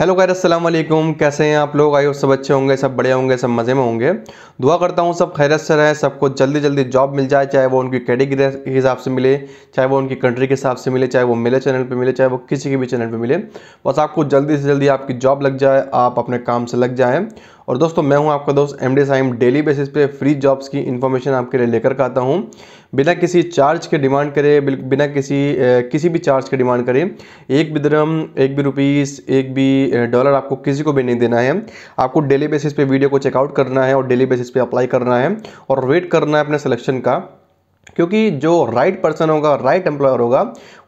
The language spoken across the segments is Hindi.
हेलो खैर वालेकुम कैसे हैं आप लोग हो सब अच्छे होंगे सब बड़े होंगे सब मज़े में होंगे दुआ करता हूँ सब खैरत से रहें सबको जल्दी जल्दी जॉब मिल जाए चाहे वो उनकी कैटेगरी के हिसाब से मिले चाहे वो उनकी कंट्री के हिसाब से मिले चाहे वो मेरे चैनल पे मिले चाहे वो किसी के भी चैनल पर मिले बस आपको जल्दी से जल्दी आपकी जॉब लग जाए आप अपने काम से लग जाएँ और दोस्तों मैं हूँ आपका दोस्त M D Saim daily basis पे फ्री जॉब्स की इन्फॉर्मेशन आपके लिए लेकर आता हूँ बिना किसी चार्ज के डिमांड करे बिना किसी किसी भी चार्ज के डिमांड करे एक भी दरम एक भी रुपीस एक भी डॉलर आपको किसी को भी नहीं देना है आपको डेली बेसिस पे वीडियो को चेकआउट करना है और डेली बेसिस पे अप्लाई करना है और वेट करना है अपने सिलेक्शन का क्योंकि जो राइट पर्सन होगा राइट एम्प्लॉयर होगा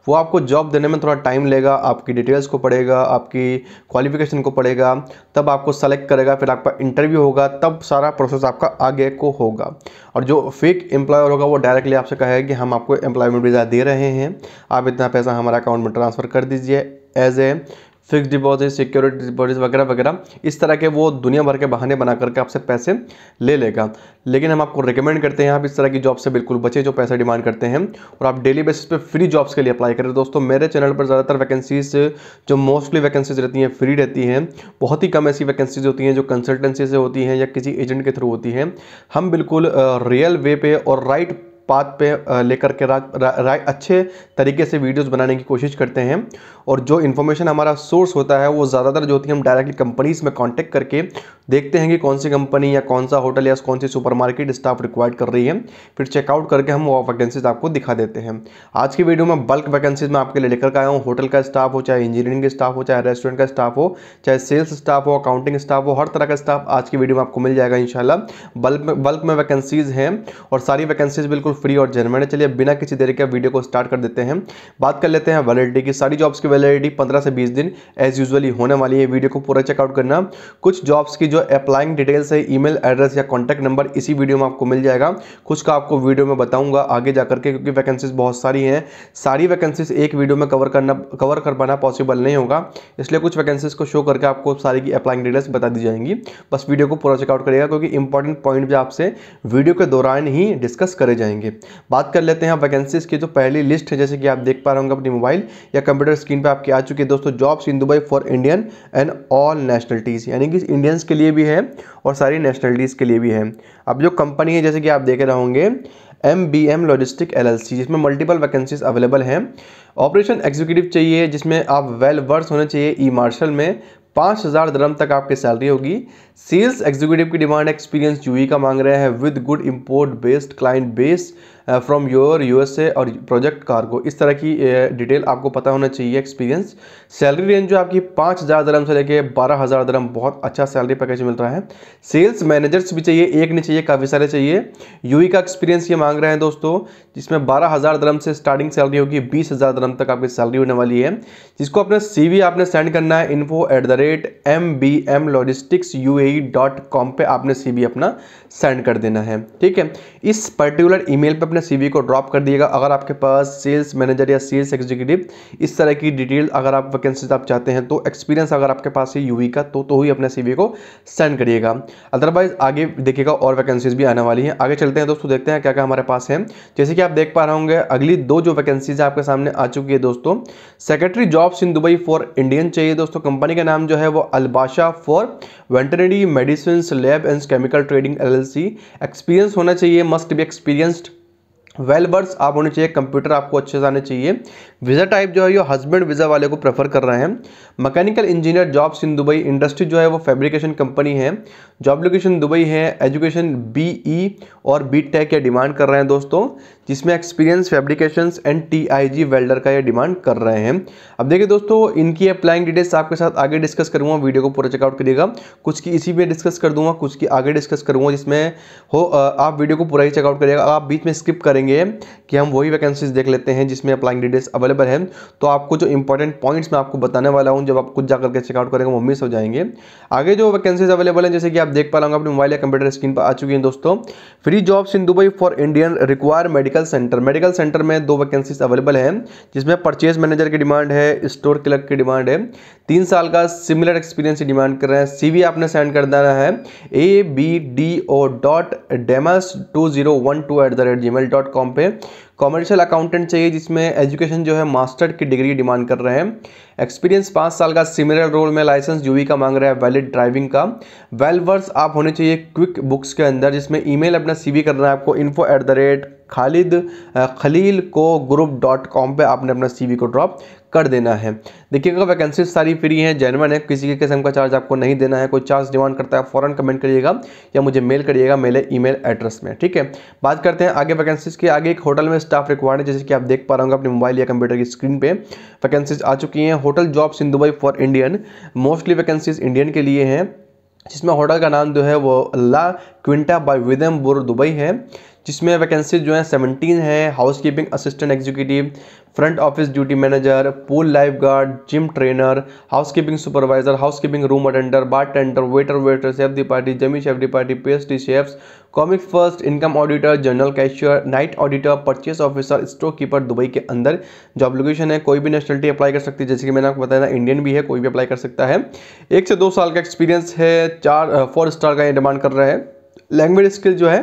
वो आपको जॉब देने में थोड़ा टाइम लेगा आपकी डिटेल्स को पढ़ेगा आपकी क्वालिफिकेशन को पढ़ेगा तब आपको सेलेक्ट करेगा फिर आपका इंटरव्यू होगा तब सारा प्रोसेस आपका आगे को होगा और जो फेक एम्प्लॉयर होगा वो डायरेक्टली आपसे कहेगा कि हम आपको एम्प्लॉयमेंट वीज़ा दे रहे हैं आप इतना पैसा हमारे अकाउंट में ट्रांसफ़र कर दीजिए as a fix deposit security deposit वगैरह वगैरह इस तरह के वो दुनिया भर के बहाने बना करके आपसे पैसे ले लेगा लेकिन हम आपको रिकमेंड करते हैं आप इस तरह की जॉब से बिल्कुल बचे जो पैसा डिमांड करते हैं और आप डेली बेसिस पे फ्री जॉब्स के लिए अप्लाई करें तो दोस्तों मेरे चैनल पर ज़्यादातर वैकेंसीज जो मोस्टली वैकेंसीज रहती हैं फ्री रहती हैं बहुत ही कम ऐसी वैकेंसीज होती हैं जो कंसल्टेंसी से होती हैं या किसी एजेंट के थ्रू होती हैं हम बिल्कुल रियल वे पे और राइट पाथ पे लेकर के रा, रा, रा, अच्छे तरीके से वीडियोस बनाने की कोशिश करते हैं और जो इन्फॉर्मेशन हमारा सोर्स होता है वो ज़्यादातर जो होती है हम डायरेक्टली कंपनीज में कांटेक्ट करके देखते हैं कि कौन सी कंपनी या कौन सा होटल या कौन सी सुपरमार्केट स्टाफ रिक्वायर्ड कर रही है फिर चेकआउट करके हम वो वैकेंसीज आपको दिखा देते हैं आज की वीडियो में बल्क वैकेंसीज में आपके लिए लेकर आया हूँ होटल का स्टाफ हो चाहे इंजीनियरिंग का स्टाफ हो चाहे रेस्टोरेंट का स्टाफ हो चाहे सेल्स स्टाफ हो अकाउंटिंग स्टाफ हो हर तरह का स्टाफ आज की वीडियो में आपको मिल जाएगा इन बल्क में बल्क में वैकेंसीज हैं और सारी वैकेंसीज बिल्कुल फ्री और जेनवन है चलिए बिना किसी देरी के वीडियो को स्टार्ट कर देते हैं बात कर लेते हैं वैलिडिटी की सारी जॉब्स की वैलिडिटी पंद्रह से बीस दिन एज यूजली होने वाली है वीडियो को पूरा चेकआउट करना कुछ जॉब्स की जो अप्लाइंग डिटेल्स है ईमेल एड्रेस या कॉन्टैक्ट नंबर इसी वीडियो में आपको मिल जाएगा कुछ का आपको वीडियो में बताऊंगा आगे जा करके क्योंकि वैकेंसीज बहुत सारी हैं सारी वैकेंसीज एक वीडियो में कवर करना कवर कर पाना पॉसिबल नहीं होगा इसलिए कुछ वैकेंसीज को शो करके आपको सारी की अप्लाइंग डिटेल्स बता दी जाएंगी बस वीडियो को पूरा चेकआउट करेगा क्योंकि इंपॉर्टेंट पॉइंट भी आपसे वीडियो के दौरान ही डिस्कस करे जाएंगे होंगे बात कर लेते हैं वैकेंसीज़ की तो पहली लिस्ट है जैसे कि आप देख पा रहे होंगे अपनी मोबाइल या कंप्यूटर स्क्रीन पर आपकी आ चुकी है दोस्तों jobs in Dubai for Indian and all nationalities यानी कि इंडियंस के लिए भी है और सारी नेशनलिटीज़ के लिए भी है अब जो कंपनी है जैसे कि आप देख रहे होंगे M B M logistic L L C जिसमें मल्टीपल वैकेंसीज अवेलेबल हैं ऑपरेशन एग्जीक्यूटिव चाहिए जिसमें आप वेल वर्स होने चाहिए ई e मार्शल में पाँच हज़ार दरम तक आपकी सैलरी होगी सेल्स एग्जीक्यूटिव की डिमांड एक्सपीरियंस यूई का मांग रहे हैं with good import based client base from your USA और प्रोजेक्ट कार को इस तरह की डिटेल uh, आपको पता होना चाहिए एक्सपीरियंस सैलरी रेंज जो आपकी पाँच हज़ार दरम से लेके बारह हज़ार दरम बहुत अच्छा सैलरी पैकेज मिल रहा है सेल्स मैनेजर्स भी चाहिए एक नहीं चाहिए काफ़ी सारे चाहिए ई e का एक्सपीरियंस ये मांग रहे हैं दोस्तों जिसमें बारह हज़ार दरम से स्टार्टिंग सैलरी होगी बीस हज़ार दरम तक आपकी सैलरी होने वाली है जिसको अपना सी आपने सेंड करना है info at the rate M B M logistics U A dot com पर आपने सी अपना सेंड कर देना है ठीक है इस पर्टिकुलर ईमेल पर अपने सीवी को ड्रॉप कर दिएगा अगर आपके पास सेल्स मैनेजर या सेल्स एग्जीक्यूटिव इस तरह की डिटेल अगर आप वैकेंसीज आप चाहते हैं तो एक्सपीरियंस अगर आपके पास है यूवी का तो तो ही अपने सीवी को सेंड करिएगा अदरवाइज आगे देखिएगा और वैकेंसीज भी आने वाली हैं आगे चलते हैं दोस्तों देखते हैं क्या क्या हमारे पास है जैसे कि आप देख पा रहे होंगे अगली दो जो वैकेंसीज आपके सामने आ चुकी है दोस्तों secretary jobs in Dubai for Indian चाहिए दोस्तों कंपनी का नाम जो है वो Albasha for veterinary medicine lab and chemical trading L experience होना चाहिए मस्ट बी एक्सपीरियंस्ड वेल बर्ड्स आप होने चाहिए कंप्यूटर आपको अच्छे से आने चाहिए वीज़ा टाइप जो है ये हस्बैंड वीज़ा वाले को प्रेफर कर रहे हैं mechanical engineer jobs in Dubai industry जो है वो फैब्रिकेशन कंपनी है जॉब लोकेशन दुबई है एजुकेशन बीई e और बी टेक या डिमांड कर रहे हैं दोस्तों जिसमें experience fabrication and TIG welder का ये डिमांड कर रहे हैं अब देखिए दोस्तों इनकी अप्लाइंग डिटेल्स आपके साथ आगे डिस्कस करूंगा वीडियो को पूरा चेकआउट करिएगा कुछ की इसी में डिस्कस कर दूंगा कुछ की आगे डिस्कस करूँगा जिसमें हो आप वीडियो को पूरा ही चेकआउट करिएगा आप बीच में स्किप करेंगे कि हम वही वैकेंसीज देख लेते हैं जिसमें अप्लाइंग डिटेल्स अवेलेबल है तो आपको जो इंपॉर्टेंट पॉइंट्स मैं आपको बताने वाला हूँ जब आप कुछ जाकर के चेकआउट करेंगे वो मिस हो जाएंगे आगे जो वैकेंसीज अवेलेबल हैं जैसे कि आप देख पा रहा हूँ अपने मोबाइल या कंप्यूटर स्क्रीन पर आ चुकी हैं दोस्तों free jobs in Dubai for Indian require medical medical centre medical centre में दो वैकेंसीज अवेलेबल हैं जिसमें परचेज मैनेजर की डिमांड है स्टोर क्लर्क की डिमांड है तीन साल का सिमिलर एक्सपीरियंस की डिमांड कर रहे हैं सी आपने सेंड कर देना है A B D O dot demas two zero one two at the rate G mail dot com पर कॉमर्शियल अकाउंटेंट चाहिए जिसमें एजुकेशन जो है मास्टर की डिग्री डिमांड कर रहे हैं एक्सपीरियंस पाँच साल का सिमिलर रोल में लाइसेंस यूवी का मांग रहा है वैलिड ड्राइविंग का वेल वर्स आप होने चाहिए क्विक बुक्स के अंदर जिसमें ईमेल अपना सीवी करना है आपको info at the rate Khalid Khalil co group dot com पर आपने अपना सी को ड्रॉप कर देना है देखिएगा वैकेंसी सारी फ्री हैं जैनवन है किसी के किस्म का चार्ज आपको नहीं देना है कोई चार्ज डिमांड करता है फ़ौरन कमेंट करिएगा या मुझे मेल करिएगा मेरे ईमेल एड्रेस में ठीक है बात करते हैं आगे वैकेंसीज की आगे एक होटल में स्टाफ रिक्वायर्ड है जैसे कि आप देख पा रहे होंगे अपने मोबाइल या कंप्यूटर की स्क्रीन पर वैकेंसीज आ चुकी हैं hotel jobs in Dubai for Indian mostly vacancies Indian के लिए हैं जिसमें होटल का नाम जो है वो अल्लाह क्विंटा बाय विदम बुर दुबई है जिसमें वैकेंसी जो है सेवनटीन है housekeeping assistant executive front office duty manager pool lifeguard gym trainer housekeeping supervisor housekeeping room attender bartender waiter waiter chef de partie demi chef de partie पी chefs commis first income auditor general cashier night auditor purchase officer storekeeper Dubai के अंदर जॉब लोकेशन है कोई भी नेशनलिटी अप्लाई कर सकती है जैसे कि मैंने आपको बताया इंडियन भी है कोई भी अप्लाई कर सकता है एक से दो साल का एक्सपीरियंस है चार फोर स्टार का ये डिमांड कर रहा है लैंग्वेज स्किल जो है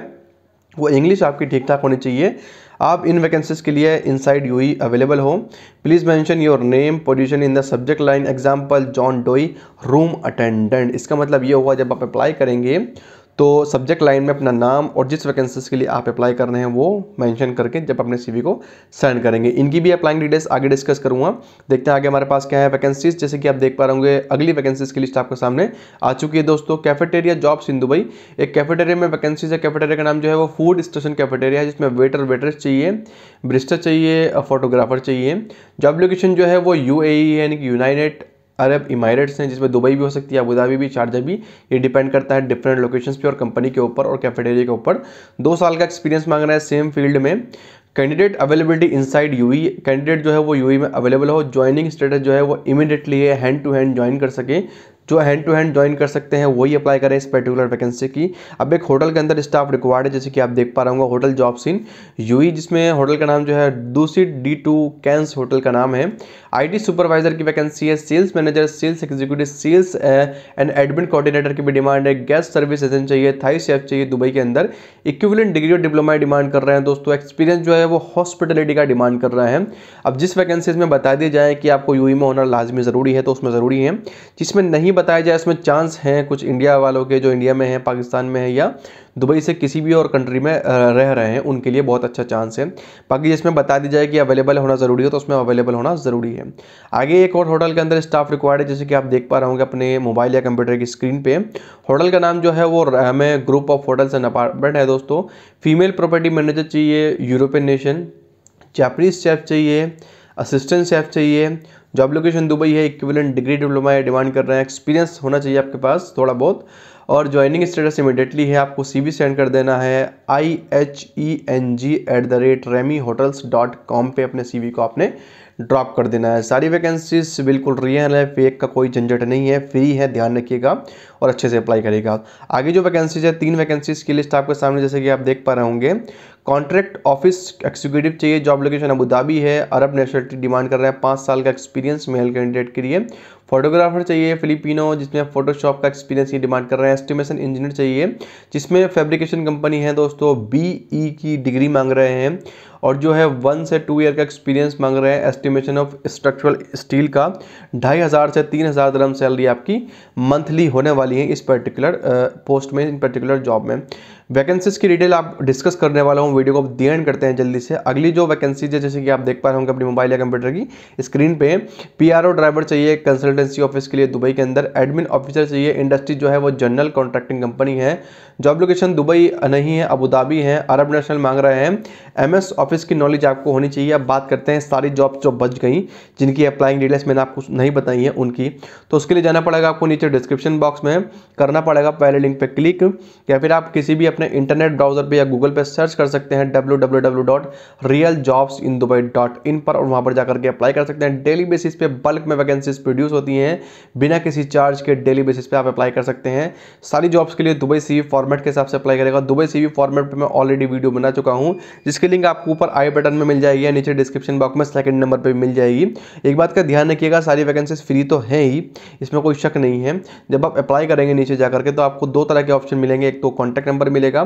वो इंग्लिश आपकी ठीक ठाक होनी चाहिए आप इन वैकेंसीज के लिए इनसाइड यूई अवेलेबल हो please mention your name position in the subject line example John Doe room attendant इसका मतलब ये हुआ जब आप अप्लाई करेंगे तो सब्जेक्ट लाइन में अपना नाम और जिस वैकेंसीज के लिए आप अप्लाई कर रहे हैं वो मेंशन करके जब अपने सीवी को सेंड करेंगे इनकी भी अप्लाइंग डिटेल्स आगे डिस्कस करूँगा देखते हैं आगे हमारे पास क्या है वैकेंसीज जैसे कि आप देख पा रहे होंगे अगली वैकेंसीज की लिस्ट आपके सामने आ चुकी है दोस्तों कैफेटेरिया जॉब्स इन दुबई एक कैफेटेरिया में वैकेंसीज है कैफेटेरिया का नाम जो है वो फूड स्टेशन कैफेटेरिया है जिसमें वेटर वेटर्स चाहिए ब्रिस्टर चाहिए फोटोग्राफर चाहिए जॉब लोकेशन जो है वो यू e यानी कि यूनाइटेड अरब इमारेट्स हैं जिसमें दुबई भी हो सकती है अबूधाबी भी शारजा भी ये डिपेंड करता है डिफरेंट लोकेशंस पे और कंपनी के ऊपर और कैफेटेरिया के ऊपर दो साल का एक्सपीरियंस मांग रहा है सेम फील्ड में candidate availability inside UAE candidate जो है वो यूई e में अवेलेबल हो ज्वाइनिंग स्टेटस जो है वो इमीडिएटली है हैंड टू हैंड ज्वाइन कर सके जो हैंड टू हैंड ज्वाइन कर सकते हैं वही अप्लाई करें इस पर्टिकुलर वैकेंसी की अब एक होटल के अंदर स्टाफ रिक्वायर्ड है जैसे कि आप देख पा रहा हूँ होटल जॉब सीन यूई जिसमें होटल का नाम जो है दूसरी डी टू कैंस होटल का नाम है आईटी सुपरवाइजर की वैकेंसी है sales manager sales executive sales and admin coordinator की भी डिमांड है गैस सर्विस एजेंट चाहिए थाई सेफ चाहिए दुबई के अंदर इक्विवेलेंट डिग्री और डिप्लोमा डिमांड कर रहे हैं दोस्तों एक्सपीरियंस जो है वो हॉस्पिटलिटी का डिमांड कर रहे हैं अब जिस वैकेंसीज में बता दिया जाए कि आपको यूई e में होना लाजमी ज़रूरी है तो उसमें ज़रूरी है जिसमें नहीं बताया जाए इसमें चांस हैं कुछ इंडिया वालों के जो इंडिया में हैं पाकिस्तान में हैं या दुबई से किसी भी और कंट्री में रह रहे हैं उनके लिए बहुत अच्छा चांस है बाकी जिसमें बता दी जाए कि अवेलेबल होना ज़रूरी हो तो उसमें अवेलेबल होना ज़रूरी है आगे एक और होटल के अंदर स्टाफ रिक्वायर्ड है जैसे कि आप देख पा रहे होंगे अपने मोबाइल या कंप्यूटर की स्क्रीन पे होटल का नाम जो है वो हमें group of hotels and apartment है दोस्तों फीमेल प्रॉपर्टी मैनेजर चाहिए यूरोपियन नेशन जापनीज शेफ चाहिए असिस्टेंट शेफ चाहिए जॉब लोकेशन दुबई है इक्विवेलेंट डिग्री डिप्लोमा है डिमांड कर रहे हैं एक्सपीरियंस होना चाहिए आपके पास थोड़ा बहुत और ज्वाइनिंग स्टेटस इमिडिएटली है आपको सीवी सेंड कर देना है I H E N G at the rate Remi hotels dot com पर अपने सीवी को आपने ड्रॉप कर देना है सारी वैकेंसीज बिल्कुल रियल है फेक का कोई झंझट नहीं है फ्री है ध्यान रखिएगा और अच्छे से अप्लाई करेगा आगे जो वैकेंसीज है तीन वैकेंसीज की लिस्ट आपके सामने जैसे कि आप देख पा रहे होंगे कॉन्ट्रैक्ट ऑफिस एक्जीक्यूटिव चाहिए जॉब लोकेशन अबूधाबी है अरब नेशनलिटी डिमांड कर रहे हैं पाँच साल का एक्सपीरियंस मेल कैंडिडेट के लिए फोटोग्राफर चाहिए फिलिपिनो जिसमें फोटोशॉप का एक्सपीरियंस ये डिमांड कर रहे हैं एस्टिमेशन इंजीनियर चाहिए जिसमें फैब्रिकेशन कंपनी है दोस्तों बी ई e की डिग्री मांग रहे हैं और जो है वन से टू ईयर का एक्सपीरियंस मांग रहे हैं एस्टिमेशन ऑफ स्ट्रक्चरल स्टील का ढाई हज़ार से तीन हज़ार दरम सैलरी आपकी मंथली होने वाली है इस पर्टिकुलर पोस्ट में इन पर्टिकुलर जॉब में वैकेंसीज की डिटेल आप डिस्कस करने वाला हूँ वीडियो को आप दी एंड करते हैं जल्दी से अगली जो वैकेंसीज है जैसे कि आप देख पा रहे होंगे अपनी मोबाइल या कंप्यूटर की स्क्रीन पे पीआरओ ड्राइवर चाहिए कंसल्टेंसी ऑफिस के लिए दुबई के अंदर एडमिन ऑफिसर चाहिए इंडस्ट्री जो है वो जनरल कॉन्ट्रैक्टिंग कंपनी है जॉब लोकेशन दुबई नहीं है अबूधाबी है अरब नेशनल मांग रहे हैं एम ऑफिस की नॉलेज आपको होनी चाहिए अब बात करते हैं सारी जॉब जो बच गई जिनकी अप्लाइंग डिटेल्स मैंने आपको नहीं बताई है उनकी तो उसके लिए जाना पड़ेगा आपको नीचे डिस्क्रिप्शन बॉक्स में करना पड़ेगा पहले लिंक पर क्लिक या फिर आप किसी भी अपने इंटरनेट ब्राउजर पे या गूगल पे सर्च कर सकते हैं W W W dot real jobs in Dubai dot in पर और वहाँ पर जाकर के अप्लाई कर सकते हैं डेली बेसिस पे बल्क में वैकेंसीज प्रोड्यूस होती हैं बिना किसी चार्ज के डेली बेसिस पे आप अप्लाई कर सकते हैं सारी जॉब्स के लिए दुबई सी फॉर्मेट के हिसाब से अप्लाई करेगा दुबई सी फॉर्मेट पर मैं ऑलरेडी वीडियो बना चुका हूँ जिसकी लिंक आपको ऊपर आई बटन में मिल जाएगी या नीचे डिस्क्रिप्शन बॉक्स में सेकंड नंबर पर मिल जाएगी एक बात का ध्यान रखिएगा सारी वैकेंसीज फ्री तो है ही इसमें कोई शक नहीं है जब आप अप्लाई करेंगे नीचे जाकर के तो आपको दो तरह के ऑप्शन मिलेंगे एक तो कॉन्टैक्ट नंबर मिलेगा मिलेगा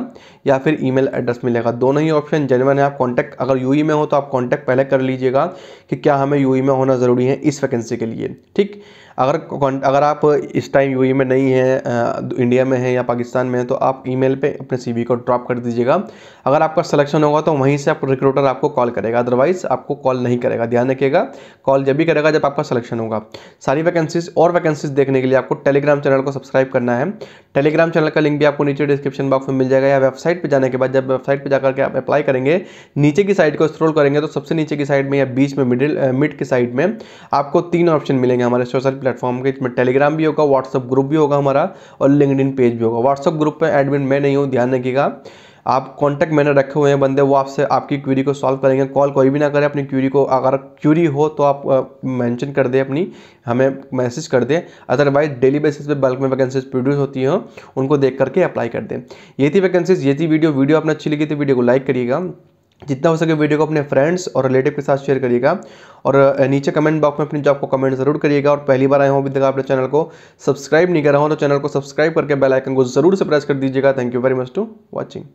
या फिर ईमेल एड्रेस मिलेगा दोनों ही ऑप्शन जेनवन है आप कॉन्टैक्ट अगर यू में हो तो आप कॉन्टैक्ट पहले कर लीजिएगा कि क्या हमें यू में होना ज़रूरी है इस वैकेंसी के लिए ठीक अगर अगर आप इस टाइम यू में नहीं हैं इंडिया में हैं या पाकिस्तान में हैं तो आप ईमेल पे अपने सी को ड्रॉप कर दीजिएगा अगर आपका सिलेक्शन होगा तो वहीं से आप रिक्रूटर आपको कॉल करेगा अदरवाइज़ आपको कॉल नहीं करेगा ध्यान रखिएगा कॉल जब भी करेगा जब आपका सिलेक्शन होगा सारी वैकेंसीज और वैकेंसीज देखने के लिए आपको टेलीग्राम चैनल को सब्सक्राइब करना है टेलीग्राम चैनल का लिंक भी आपको नीचे डिस्क्रिप्शन बॉक्स में मिल जाएगा या वेबसाइट पर जाने के बाद जब वेबसाइट पर जाकर के आप अप्लाई करेंगे नीचे की साइड को स्क्रोल करेंगे तो सबसे नीचे की साइड में या बीच में मिडिल मिड की साइड में आपको तीन ऑप्शन मिलेंगे हमारे सोशल प्लेटफॉर्म के इसमें टेलीग्राम भी होगा व्हाट्सअप ग्रुप भी होगा हमारा और लिंकड पेज भी होगा व्हाट्सअप ग्रुप पर एडमिन मैं नहीं हूँ ध्यान रखिएगा आप कांटेक्ट मैंने रखे हुए हैं बंदे वो आपसे आपकी क्यूरी को सॉल्व करेंगे कॉल कोई भी ना करें अपनी क्यूरी को अगर क्यूरी हो तो आप मेंशन कर दें अपनी हमें मैसेज कर दें अदरवाइज डेली बेसिस पे बल्क में वैकेंसीज प्रोड्यूस होती हैं उनको देख करके अप्लाई कर दें ये थी वैकेंसीज ये थी वीडियो वीडियो आपने अच्छी लगी थी वीडियो तो को लाइक करिएगा जितना हो सके वीडियो को अपने फ्रेंड्स और रिलेटिव के साथ शेयर करिएगा और नीचे कमेंट बॉक्स में अपनी जॉब को कमेंट जरूर करिएगा और पहली बार आए हो अभी तक आपने चैनल को सब्सक्राइब नहीं करा हो तो चैनल को सब्सक्राइब करके बेल आइकन को जरूर से प्रेस कर दीजिएगा thank you very much to watching